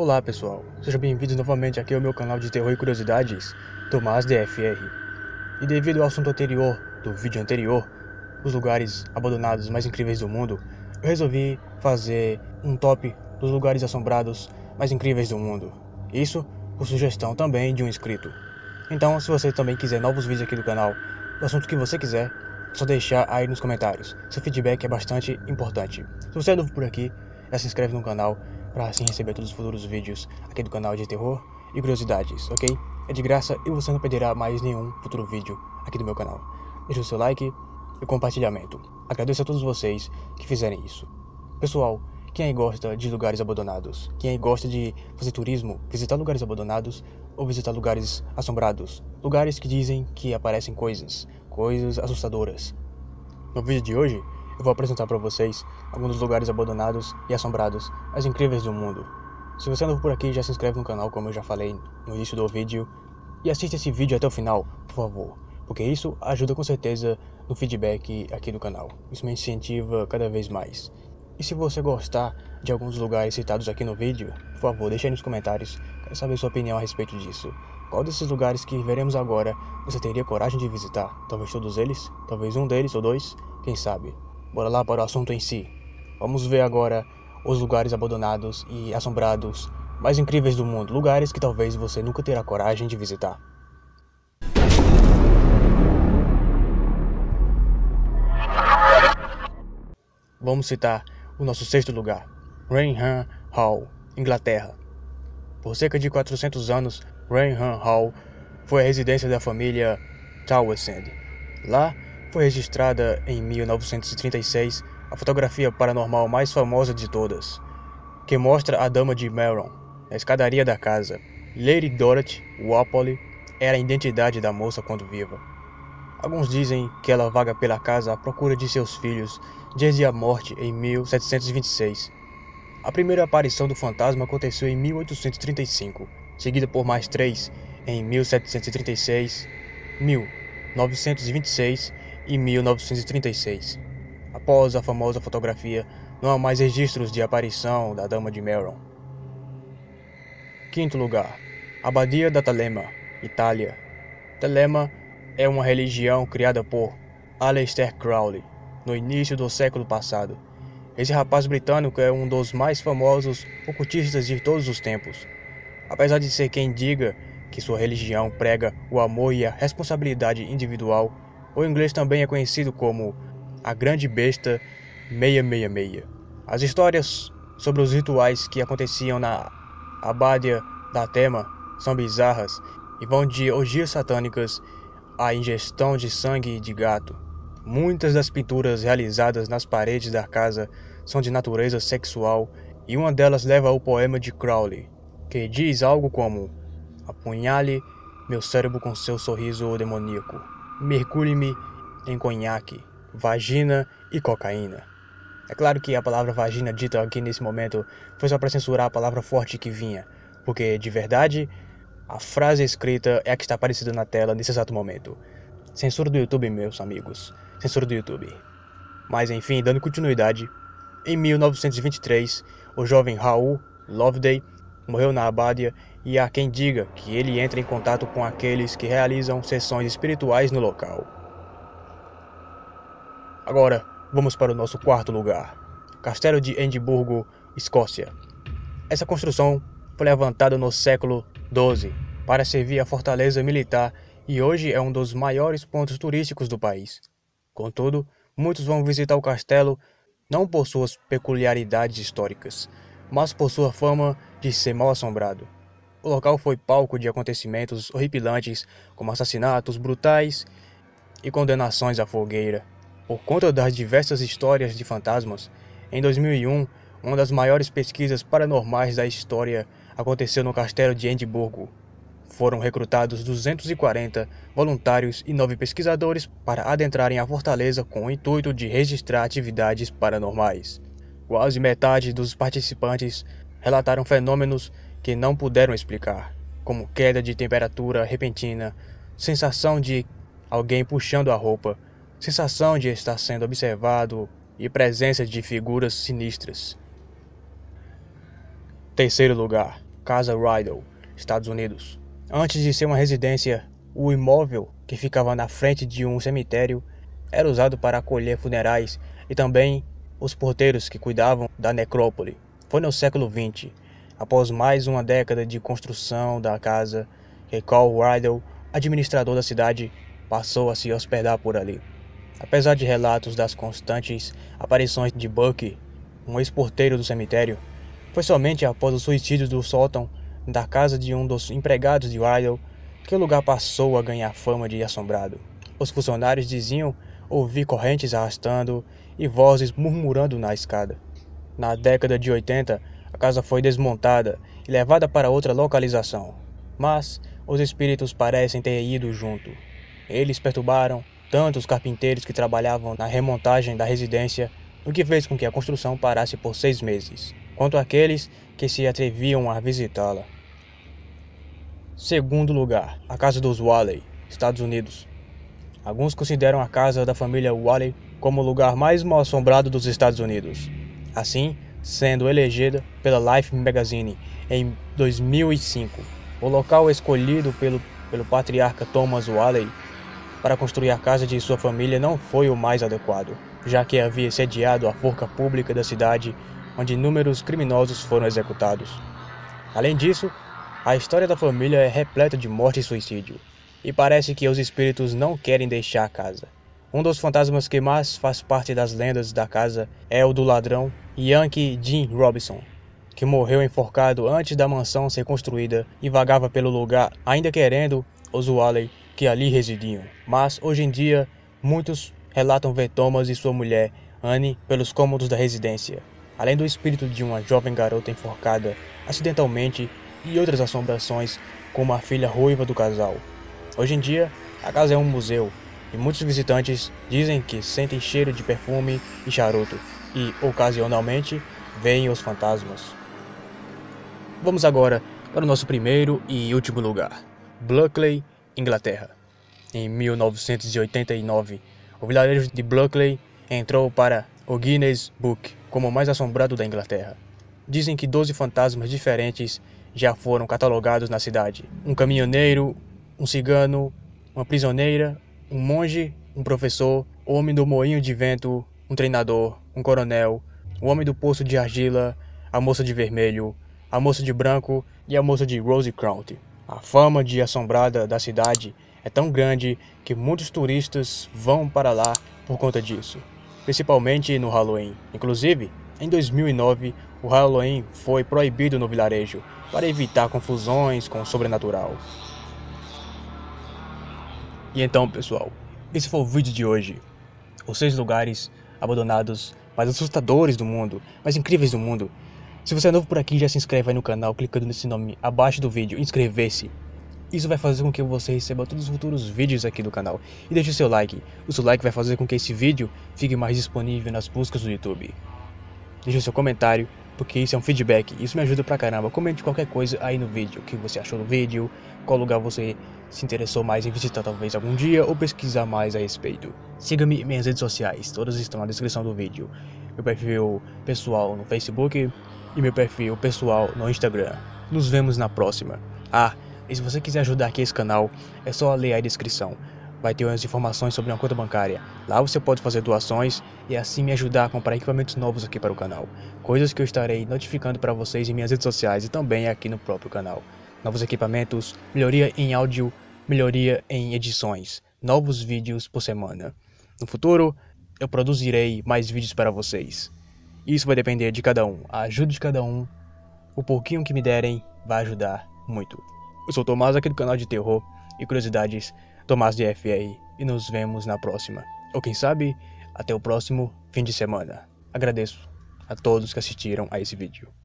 Olá pessoal, sejam bem-vindos novamente aqui ao meu canal de terror e curiosidades, Tomás DFR. E devido ao assunto anterior, do vídeo anterior, os lugares abandonados mais incríveis do mundo, eu resolvi fazer um top dos lugares assombrados mais incríveis do mundo. Isso por sugestão também de um inscrito. Então, se você também quiser novos vídeos aqui do canal, do assunto que você quiser, é só deixar aí nos comentários. Seu feedback é bastante importante. Se você é novo por aqui, já se inscreve no canal para assim receber todos os futuros vídeos aqui do canal de terror e curiosidades, ok? É de graça e você não perderá mais nenhum futuro vídeo aqui do meu canal. Deixe o seu like e compartilhamento. Agradeço a todos vocês que fizerem isso. Pessoal, quem aí gosta de lugares abandonados? Quem aí gosta de fazer turismo, visitar lugares abandonados ou visitar lugares assombrados? Lugares que dizem que aparecem coisas, coisas assustadoras. No vídeo de hoje, eu vou apresentar para vocês alguns dos lugares abandonados e assombrados mais incríveis do mundo. Se você é novo por aqui, já se inscreve no canal, como eu já falei no início do vídeo, e assista esse vídeo até o final, por favor, porque isso ajuda com certeza no feedback aqui do canal. Isso me incentiva cada vez mais. E se você gostar de alguns lugares citados aqui no vídeo, por favor, deixe aí nos comentários, quero saber sua opinião a respeito disso. Qual desses lugares que veremos agora você teria coragem de visitar? Talvez todos eles? Talvez um deles ou dois? Quem sabe? Bora lá para o assunto em si. Vamos ver agora os lugares abandonados e assombrados mais incríveis do mundo, lugares que talvez você nunca terá coragem de visitar. Vamos citar o nosso sexto lugar, Rainham Hall, Inglaterra. Por cerca de 400 anos, Rainham Hall foi a residência da família Townsend. Lá, foi registrada em 1936 a fotografia paranormal mais famosa de todas, que mostra a dama de Meron na escadaria da casa. Lady Dorothy Wapoli era a identidade da moça quando viva. Alguns dizem que ela vaga pela casa à procura de seus filhos desde a morte em 1726. A primeira aparição do fantasma aconteceu em 1835, seguida por mais três em 1736, 1926 e 1936. Após a famosa fotografia, não há mais registros de aparição da Dama de Meron. Quinto lugar, Abadia da Telema, Itália. Telema é uma religião criada por Aleister Crowley no início do século passado. Esse rapaz britânico é um dos mais famosos ocultistas de todos os tempos. Apesar de ser quem diga que sua religião prega o amor e a responsabilidade individual, o inglês também é conhecido como A Grande Besta 666. As histórias sobre os rituais que aconteciam na Abádia da Tema são bizarras e vão de orgias satânicas à ingestão de sangue de gato. Muitas das pinturas realizadas nas paredes da casa são de natureza sexual e uma delas leva ao poema de Crowley, que diz algo como: Apunhale meu cérebro com seu sorriso demoníaco mergulhe-me em conhaque, vagina e cocaína. É claro que a palavra vagina dita aqui nesse momento foi só para censurar a palavra forte que vinha, porque de verdade a frase escrita é a que está aparecida na tela nesse exato momento. Censura do YouTube, meus amigos. Censura do YouTube. Mas enfim, dando continuidade, em 1923, o jovem Raul Loveday morreu na abadia e há quem diga que ele entra em contato com aqueles que realizam sessões espirituais no local. Agora, vamos para o nosso quarto lugar: Castelo de Edimburgo, Escócia. Essa construção foi levantada no século XII para servir a fortaleza militar e hoje é um dos maiores pontos turísticos do país. Contudo, muitos vão visitar o castelo não por suas peculiaridades históricas, mas por sua fama de ser mal assombrado. O local foi palco de acontecimentos horripilantes, como assassinatos brutais e condenações à fogueira. Por conta das diversas histórias de fantasmas, em 2001, uma das maiores pesquisas paranormais da história aconteceu no castelo de Edimburgo. Foram recrutados 240 voluntários e nove pesquisadores para adentrarem a fortaleza com o intuito de registrar atividades paranormais. Quase metade dos participantes relataram fenômenos que não puderam explicar, como queda de temperatura repentina, sensação de alguém puxando a roupa, sensação de estar sendo observado e presença de figuras sinistras. Terceiro lugar, Casa Rydell, Estados Unidos. Antes de ser uma residência, o imóvel que ficava na frente de um cemitério era usado para acolher funerais e também os porteiros que cuidavam da necrópole. Foi no século XX após mais uma década de construção da casa que Carl Riddle, administrador da cidade, passou a se hospedar por ali. Apesar de relatos das constantes aparições de Bucky, um ex-porteiro do cemitério, foi somente após o suicídio do sótão da casa de um dos empregados de Riddle que o lugar passou a ganhar fama de assombrado. Os funcionários diziam ouvir correntes arrastando e vozes murmurando na escada. Na década de 80, casa foi desmontada e levada para outra localização, mas os espíritos parecem ter ido junto. Eles perturbaram tanto os carpinteiros que trabalhavam na remontagem da residência, o que fez com que a construção parasse por seis meses, quanto aqueles que se atreviam a visitá-la. Segundo lugar, a casa dos Walley, Estados Unidos. Alguns consideram a casa da família Walley como o lugar mais mal assombrado dos Estados Unidos. Assim, sendo elegida pela Life Magazine em 2005. O local é escolhido pelo, pelo patriarca Thomas Waley para construir a casa de sua família não foi o mais adequado, já que havia sediado a forca pública da cidade, onde inúmeros criminosos foram executados. Além disso, a história da família é repleta de morte e suicídio, e parece que os espíritos não querem deixar a casa. Um dos fantasmas que mais faz parte das lendas da casa é o do ladrão Yankee Jim Robinson, que morreu enforcado antes da mansão ser construída e vagava pelo lugar ainda querendo os Wally que ali residiam. Mas hoje em dia, muitos relatam ver Thomas e sua mulher Anne pelos cômodos da residência, além do espírito de uma jovem garota enforcada acidentalmente e outras assombrações como a filha ruiva do casal. Hoje em dia, a casa é um museu e muitos visitantes dizem que sentem cheiro de perfume e charuto e, ocasionalmente, veem os fantasmas. Vamos agora para o nosso primeiro e último lugar, Bluckley, Inglaterra. Em 1989, o vilarejo de Bluckley entrou para o Guinness Book como o mais assombrado da Inglaterra. Dizem que 12 fantasmas diferentes já foram catalogados na cidade: um caminhoneiro, um cigano, uma prisioneira um monge, um professor, o homem do moinho de vento, um treinador, um coronel, o homem do poço de argila, a moça de vermelho, a moça de branco e a moça de Crown. A fama de assombrada da cidade é tão grande que muitos turistas vão para lá por conta disso, principalmente no Halloween. Inclusive, em 2009, o Halloween foi proibido no vilarejo para evitar confusões com o sobrenatural. E então, pessoal, esse foi o vídeo de hoje. Os seis lugares abandonados, mais assustadores do mundo, mais incríveis do mundo. Se você é novo por aqui, já se inscreve aí no canal clicando nesse nome abaixo do vídeo, inscrever-se. Isso vai fazer com que você receba todos os futuros vídeos aqui do canal. E deixe o seu like. O seu like vai fazer com que esse vídeo fique mais disponível nas buscas do YouTube. Deixe o seu comentário porque isso é um feedback, isso me ajuda pra caramba. Comente qualquer coisa aí no vídeo, o que você achou do vídeo, qual lugar você se interessou mais em visitar talvez algum dia ou pesquisar mais a respeito. Siga-me em minhas redes sociais, todas estão na descrição do vídeo. Meu perfil pessoal no Facebook e meu perfil pessoal no Instagram. Nos vemos na próxima. Ah, e se você quiser ajudar aqui esse canal, é só ler a descrição vai ter as informações sobre uma conta bancária. Lá você pode fazer doações e assim me ajudar a comprar equipamentos novos aqui para o canal. Coisas que eu estarei notificando para vocês em minhas redes sociais e também aqui no próprio canal. Novos equipamentos, melhoria em áudio, melhoria em edições, novos vídeos por semana. No futuro, eu produzirei mais vídeos para vocês. Isso vai depender de cada um. A ajuda de cada um, o pouquinho que me derem, vai ajudar muito. Eu sou o Tomás aqui do canal de Terror e Curiosidades Tomás de FAI e nos vemos na próxima. Ou quem sabe, até o próximo fim de semana. Agradeço a todos que assistiram a esse vídeo.